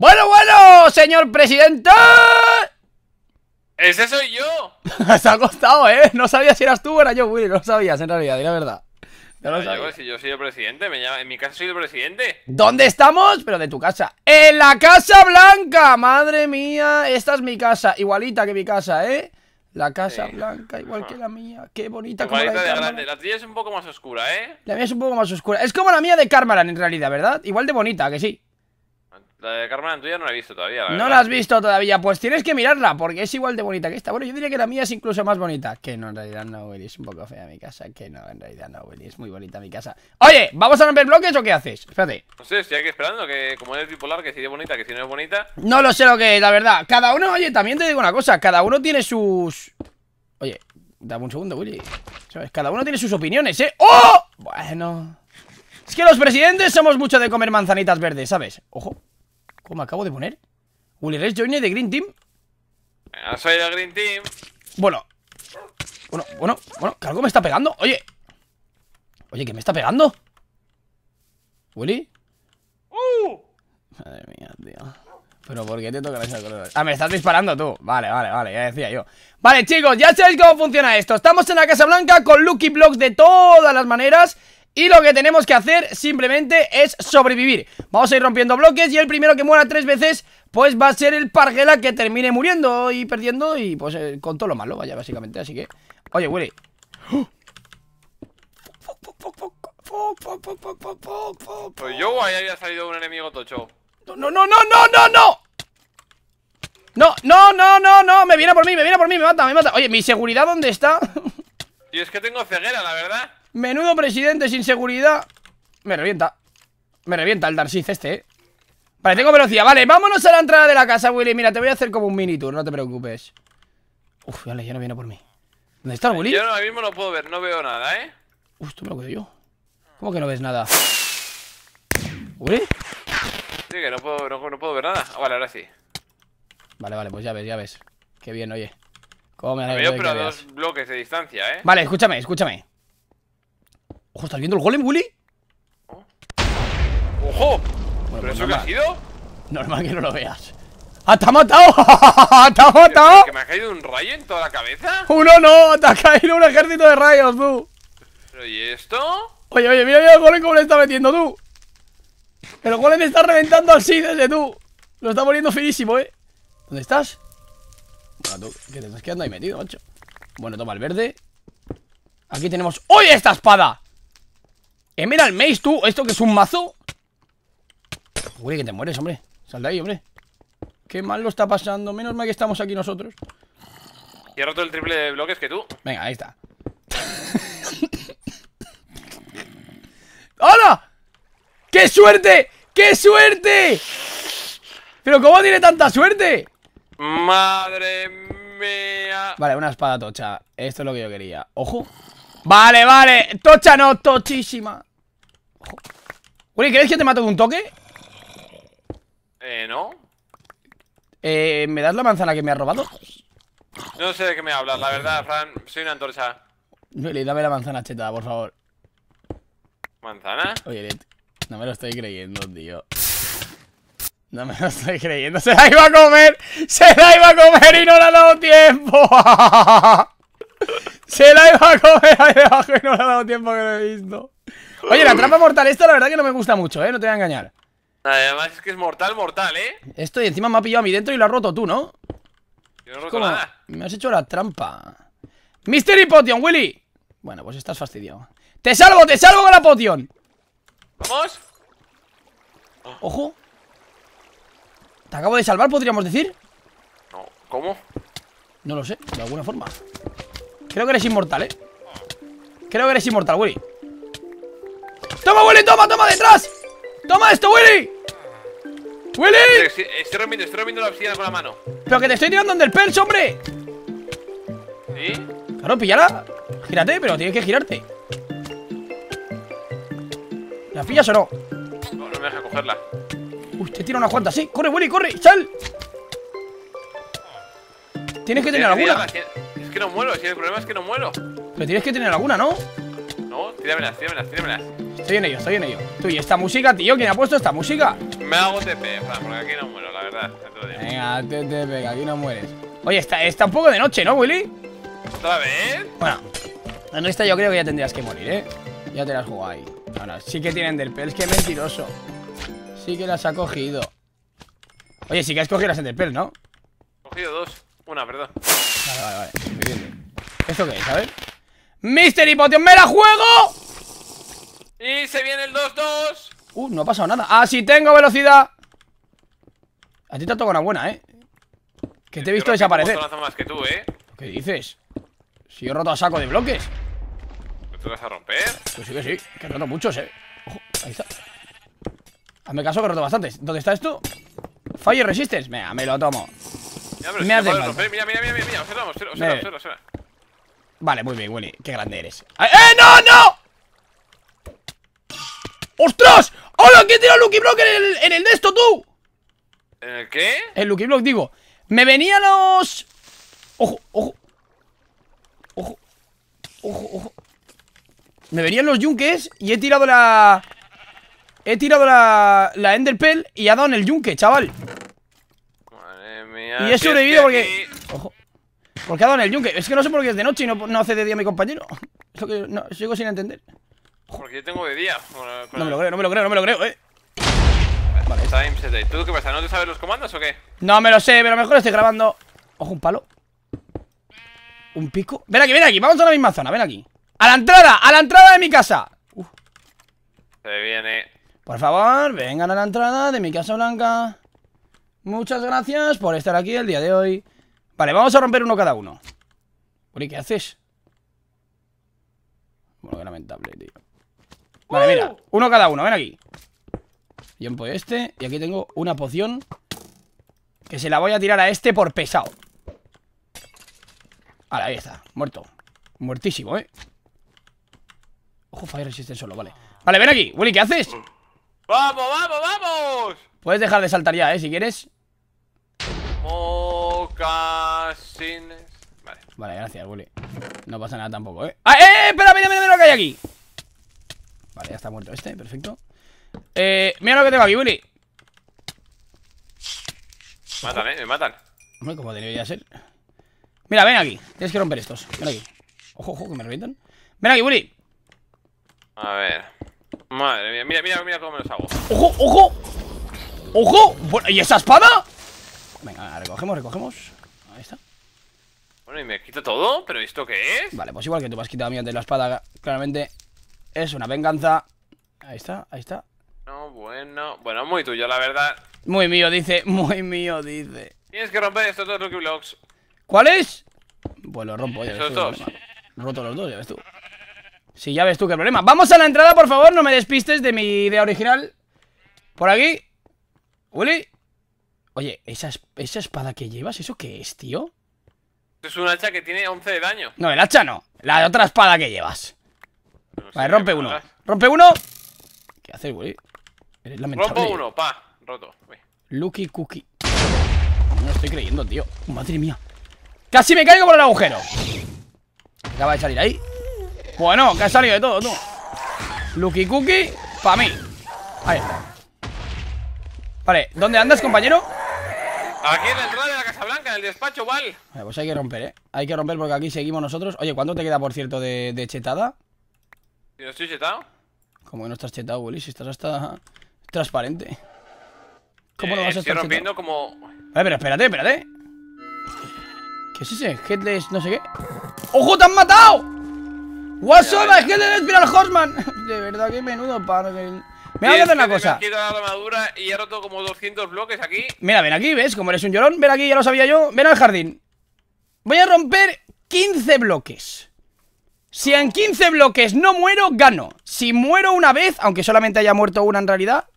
Bueno, bueno, señor presidente. Ese soy yo. Se ha costado, ¿eh? No sabías si eras tú o era yo, Willy. No lo sabías, en realidad, di la verdad. No lo pues, si yo soy el presidente, me llama... en mi casa soy el presidente. ¿Dónde estamos? Pero de tu casa. ¡En la Casa Blanca! Madre mía, esta es mi casa, igualita que mi casa, ¿eh? La Casa Blanca, igual que la mía. Qué bonita como la de, La tuya es un poco más oscura, ¿eh? La mía es un poco más oscura. Es como la mía de Carmaran, en realidad, ¿verdad? Igual de bonita, que sí. La de Carmen no la he visto todavía, No la has visto todavía, pues tienes que mirarla, porque es igual de bonita que esta. Bueno, yo diría que la mía es incluso más bonita. Que no, en realidad no, Willy, es un poco fea mi casa. Que no, en realidad no, Willy, es muy bonita mi casa. Oye, ¿vamos a romper bloques o qué haces? Espérate. No sé, estoy aquí esperando, que como es bipolar, que si es bonita, que si no es bonita... No lo sé lo que es, la verdad. Cada uno, oye, también te digo una cosa, cada uno tiene sus... Oye, dame un segundo, Willy. ¿Sabes? Cada uno tiene sus opiniones, ¿eh? ¡Oh! Bueno... Es que los presidentes somos mucho de comer manzanitas verdes, ¿sabes? Ojo ¿Cómo acabo de poner? ¿Willy eres Joiner de Green Team? Ah, soy de Green Team. Bueno. Bueno, bueno, bueno, que algo me está pegando. Oye. Oye, ¿qué me está pegando? ¿Willy? ¡Uh! Madre mía, tío. Pero ¿por qué te toca esa color? Ah, me estás disparando tú. Vale, vale, vale, ya decía yo. Vale, chicos, ya sabéis cómo funciona esto. Estamos en la Casa Blanca con Lucky Blocks de todas las maneras. Y lo que tenemos que hacer simplemente es sobrevivir Vamos a ir rompiendo bloques y el primero que muera tres veces Pues va a ser el parguela que termine muriendo y perdiendo Y pues eh, con todo lo malo, vaya, básicamente, así que... Oye, Willy Pues yo ahí había salido un enemigo tocho No, no, no, no, no, no, no no, no, no, no, me viene por mí, me viene por mí, me mata, me mata Oye, ¿mi seguridad dónde está? Y es que tengo ceguera, la verdad Menudo presidente sin seguridad Me revienta Me revienta el Darcyth este, eh Vale, tengo velocidad Vale, vámonos a la entrada de la casa, Willy Mira, te voy a hacer como un mini tour, no te preocupes Uf, vale, ya no viene por mí ¿Dónde está el Willy? Yo ahora mismo no puedo ver, no veo nada, ¿eh? Uf, tú me lo cuido yo ¿Cómo que no ves nada? ¿Willy? Sí, que no puedo, ver nada ah, Vale, ahora sí Vale, vale, pues ya ves, ya ves Qué bien, oye Cómo me, dos bloques de distancia, ¿eh? Vale, escúchame, escúchame Ojo, ¿estás viendo el golem, Willy? ¡Ojo! Bueno, ¿Pero pues eso qué ha sido? Normal que no lo veas. ¡Ah, te ha matado! ¡Te ha matado! ¿Que me ha caído un rayo en toda la cabeza? ¡Uno no! ¡Te ha caído un ejército de rayos, tú! ¿Pero y esto? Oye, oye, mira, mira el golem cómo le está metiendo, tú. El golem está reventando así desde tú. Lo está poniendo finísimo, eh. ¿Dónde estás? Bueno, tú, que te estás quedando ahí metido, macho. Bueno, toma el verde. Aquí tenemos... ¡Oye, esta espada! Eh, ¡Mira, Emerald Maze, tú, ¿esto que es un mazo? Uy, que te mueres, hombre Sal de ahí, hombre Qué mal lo está pasando, menos mal que estamos aquí nosotros Y ha roto el triple de bloques que tú Venga, ahí está ¡Hola! ¡Qué suerte! ¡Qué suerte! ¿Pero cómo tiene tanta suerte? Madre mía Vale, una espada tocha Esto es lo que yo quería Ojo Vale, vale Tocha no, tochísima Uy, ¿crees que te mato de un toque? Eh, no. Eh, ¿me das la manzana que me has robado? No sé de qué me hablas, la verdad, Fran. Soy una antorcha. Willy, dame la manzana cheta, por favor. ¿Manzana? Oye, no me lo estoy creyendo, tío. No me lo estoy creyendo. Se la iba a comer. Se la iba a comer y no le ha dado tiempo. Se la iba a comer ahí debajo y no le ha dado tiempo que lo he visto. Oye, la trampa mortal esta la verdad que no me gusta mucho, ¿eh? No te voy a engañar. Además es que es mortal, mortal, ¿eh? Esto y encima me ha pillado a mí dentro y lo has roto tú, ¿no? Yo no roto nada. Me has hecho la trampa. ¡Mystery Potion, Willy! Bueno, pues estás fastidiado. ¡Te salvo, te salvo con la Potion! ¡Vamos! ¡Ojo! ¿Te acabo de salvar, podríamos decir? No, ¿cómo? No lo sé, de alguna forma. Creo que eres inmortal, ¿eh? Creo que eres inmortal, Willy. ¡Toma, Willy! ¡Toma, toma! ¡Detrás! ¡Toma esto, Willy! ¡Willy! Estoy, rompiendo, estoy rompiendo la obsidiana con la mano. ¡Pero que te estoy tirando en el perch, hombre! ¿Sí? Claro, píllala. Gírate, pero tienes que girarte. ¿La pillas o no? No, no me deja cogerla. Uy, te tira una cuantas, sí. ¡Corre, Willy, corre! ¡Sal! Tienes que tener alguna. Es que no muero, si el problema es que no muero. Pero tienes que tener alguna, ¿no? Tíramelas, tíramelas, tíramelas. Estoy en ello, estoy en ello. Tú, ¿y esta música, tío? ¿Quién ha puesto esta música? Me hago TP, porque aquí no muero, la verdad. Venga, TP, que aquí no mueres. Oye, está, un poco de noche, ¿no, Willy? ¿Otra vez? Bueno, en esta yo creo que ya tendrías que morir, ¿eh? Ya te la has jugado ahí. Ahora, sí que tienen es que mentiroso. Sí que las ha cogido. Oye, sí que has cogido las Enderpearls, ¿no? He cogido dos. Una, perdón. Vale, vale, vale. ¿Esto qué es? A ver. Mister Potion, ¡me la juego! Y se viene el 2-2 Uh, no ha pasado nada Ah, sí, tengo velocidad A ti te ha tocado una buena, ¿eh? Que te he visto desaparecer más que tú, ¿eh? ¿Qué dices? Si yo he roto a saco de bloques ¿Tú vas a romper? Pues sí que pues sí, que he roto muchos, eh Ojo, ahí está Hazme caso que he roto bastantes ¿Dónde está esto? Fire resistes, Mira, me lo tomo Mira, Mira, mira, mira, mira Observa, observa, Vale, muy bien, Willy, qué grande eres ¡Eh, eh no, no! ¡Ostras! ¡Hola! he tirado el Lucky Block en el, de esto, tú? ¿En el qué? El Lucky Block, digo Me venían los... Ojo, ojo Ojo Ojo, ojo Me venían los yunques y he tirado la... He tirado la, la Ender y ha dado en el yunque, chaval Madre mía, Y he sobrevivido porque... ¿Por qué ha dado en el yunque? Es que no sé por qué es de noche y no, hace de día mi compañero. no, sigo sin entender. Porque yo tengo de día. no me lo creo, no me lo creo, no me lo creo, eh. Vale. Time ¿Tú qué pasa? ¿No te sabes los comandos o qué? No me lo sé, pero mejor estoy grabando. Ojo, un palo. Un pico. Ven aquí, ven aquí. Vamos a la misma zona, ven aquí. ¡A la entrada! ¡A la entrada de mi casa! Se viene. Por favor, vengan a la entrada de mi casa blanca. Muchas gracias por estar aquí el día de hoy. Vale, vamos a romper uno cada uno. Uri, ¿qué haces? Bueno, qué lamentable, tío. Vale, mira, uno cada uno, ven aquí. Tiempo este. Y aquí tengo una poción que se la voy a tirar a este por pesado. Ahora, ahí está, muerto. Muertísimo, ¿eh? Ojo, fire resiste solo, vale. Vale, ven aquí, Willy, ¿qué haces? ¡Vamos, vamos, vamos! Puedes dejar de saltar ya, ¿eh? Si quieres. Vale. gracias, Willy. No pasa nada tampoco, ¿eh? ¡Ah, eh, eh! Espera, mira, mira, mira lo que hay aquí. Vale, ya está muerto este, perfecto. Eh, mira lo que tengo aquí, Willy. Matan, eh, me matan. Hombre, como debería ser. Mira, ven aquí. Tienes que romper estos. Ven aquí. Ojo, ojo, que me revientan. Ven aquí, Willy. A ver. Madre mía, mira, mira, mira cómo me los hago. ¡Ojo, ojo! ¡Ojo! ¿Y esa espada? Venga, recogemos, recogemos. Bueno, y me quito todo, pero ¿esto qué es? Vale, pues igual que tú me has quitado a mí de la espada, claramente es una venganza. Ahí está, ahí está. No, bueno, bueno, muy tuyo, la verdad. Muy mío, dice, muy mío, dice. Tienes que romper estos dos Lucky Blocks. ¿Cuáles? Pues los rompo, ya Esos dos. Roto los dos, ya ves tú. Sí, ya ves tú qué problema. Vamos a la entrada, por favor, no me despistes de mi idea original. Por aquí. Willy. Oye, esa, esa espada que llevas, ¿eso qué es, tío? Es un hacha que tiene 11 de daño. No, el hacha no. La otra espada que llevas. vale, rompe uno. Rompe uno. ¿Qué haces, güey? Rompo uno, pa. Roto. Lucky cookie. No lo estoy creyendo, tío. Madre mía. Casi me caigo por el agujero. Acaba de salir ahí. Bueno, que ha salido de todo, tú. Lucky cookie, pa' mí. Ahí está. Vale, ¿dónde andas, compañero? Aquí en el el despacho, Val. Vale, pues hay que romper, ¿eh? Hay que romper porque aquí seguimos nosotros. Oye, ¿cuánto te queda, por cierto, de, chetada? Si no estoy chetado. ¿Cómo que no estás chetado, Willy? Si estás hasta transparente. ¿Cómo lo no eh, vas a estar Estoy rompiendo como... Vale, eh, pero espérate, espérate. ¿Qué es ese? Headless no sé qué. ¡Ojo, te han matado! What's up, Headless Spiral Horseman! De verdad, qué menudo paro. Que... Me una cosa. la armadura y he roto como 200 bloques aquí. Mira, ven aquí, ¿ves? Como eres un llorón, ven aquí, ya lo sabía yo. Ven al jardín. Voy a romper 15 bloques. Si en 15 bloques no muero, gano. Si muero una vez, aunque solamente haya muerto una en realidad,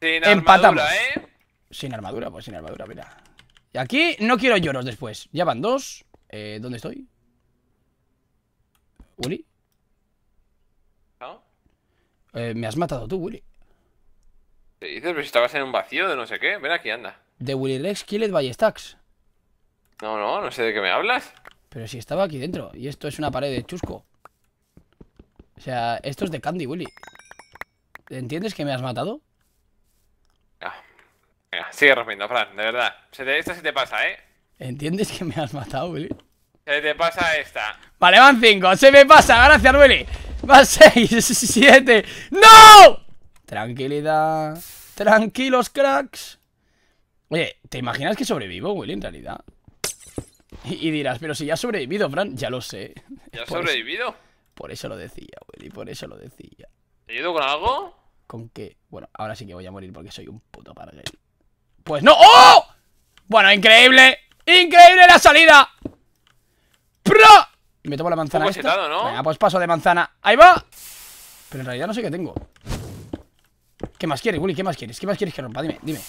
sin empatamos. ¿eh? Sin armadura, pues sin armadura, mira. Y aquí no quiero lloros después. Ya van dos. Eh, ¿Dónde estoy? ¿Willy? Eh, me has matado tú, Willy. Te dices, pero si estabas en un vacío de no sé qué. Ven aquí, anda. De Willy Rex Killed by No, no, no sé de qué me hablas. Pero si estaba aquí dentro. Y esto es una pared de chusco. O sea, esto es de Candy, Willy. ¿Entiendes que me has matado? Ah, venga, sigue rompiendo, Fran, de verdad. Se te, esta se te pasa, ¿eh? ¿Entiendes que me has matado, Willy? Se te pasa esta. Vale, van cinco, Se me pasa, gracias, Willy. Van seis, siete... ¡No! Tranquilidad. Tranquilos, cracks. Oye, ¿te imaginas que sobrevivo, Willy, en realidad? Y, dirás, pero si ya has sobrevivido, Fran, ya lo sé. ¿Ya has sobrevivido? por eso lo decía, Willy, por eso lo decía. ¿Te ayudo con algo? ¿Con qué? Bueno, ahora sí que voy a morir porque soy un puto parguel. Pues no. ¡Oh! Bueno, increíble. ¡Increíble la salida! ¡Pro! me tomo la manzana. Esta. ¿no? Venga, pues paso de manzana. ¡Ahí va! Pero en realidad no sé qué tengo. ¿Qué más quieres, Willy? ¿Qué más quieres? ¿Qué más quieres que rompa? Dime, dime.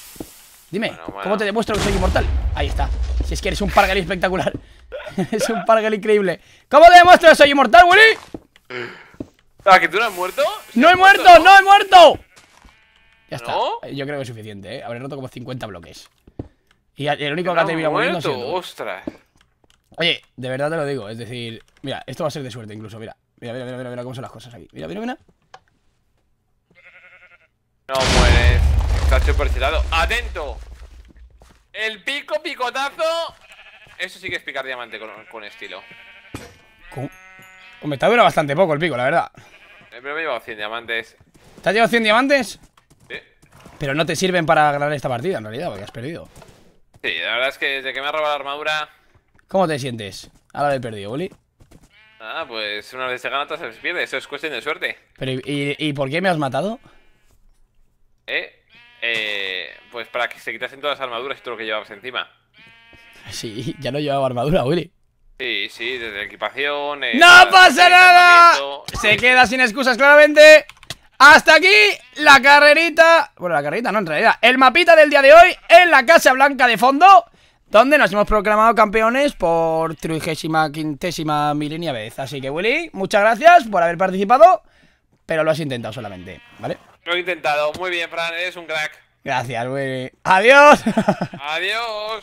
Dime, ¿cómo te demuestro que soy inmortal? Ahí está. Si es que eres un pargal espectacular. es un pargal increíble. ¿Cómo te demuestro que soy inmortal, Willy? ¿Ah, que tú no has muerto? ¡No he muerto! ¿no? he muerto! Ya está. Yo creo que es suficiente, ¿eh? Habré roto como 50 bloques. Y el único que ha terminado muerto, ¡Ostras! Oye, de verdad te lo digo. Es decir, mira, esto va a ser de suerte incluso. Mira, mira, mira, mira, mira cómo son las cosas aquí. Mira, mira, mira. No mueres. Cacho por ¡Atento! El pico, picotazo. Eso sí que es picar diamante con, estilo. Me está te bastante poco el pico, la verdad. Eh, pero me he llevado 100 diamantes. ¿Te has llevado 100 diamantes? Sí. Pero no te sirven para ganar esta partida, en realidad, porque has perdido. Sí, la verdad es que desde que me ha robado la armadura... ¿Cómo te sientes ahora de perdido, Oli? Ah, pues una vez se gana, otra se pierde. Eso es cuestión de suerte. Pero, y por qué me has matado? ¿eh? ¿eh? pues para que se quitasen todas las armaduras y todo lo que llevabas encima. Sí, ya no llevaba armadura, Willy. Sí, sí, desde equipación. Eh, ¡No pasa nada! Se queda sin excusas, claramente. Hasta aquí la carrerita. Bueno, la carrerita no, en realidad. El mapita del día de hoy en la Casa Blanca de fondo. Donde nos hemos proclamado campeones por trigésima quintésima milenia vez. Así que, Willy, muchas gracias por haber participado. Pero lo has intentado solamente, ¿vale? Lo he intentado. Muy bien, Fran, eres un crack. Gracias, güey. Adiós. Adiós.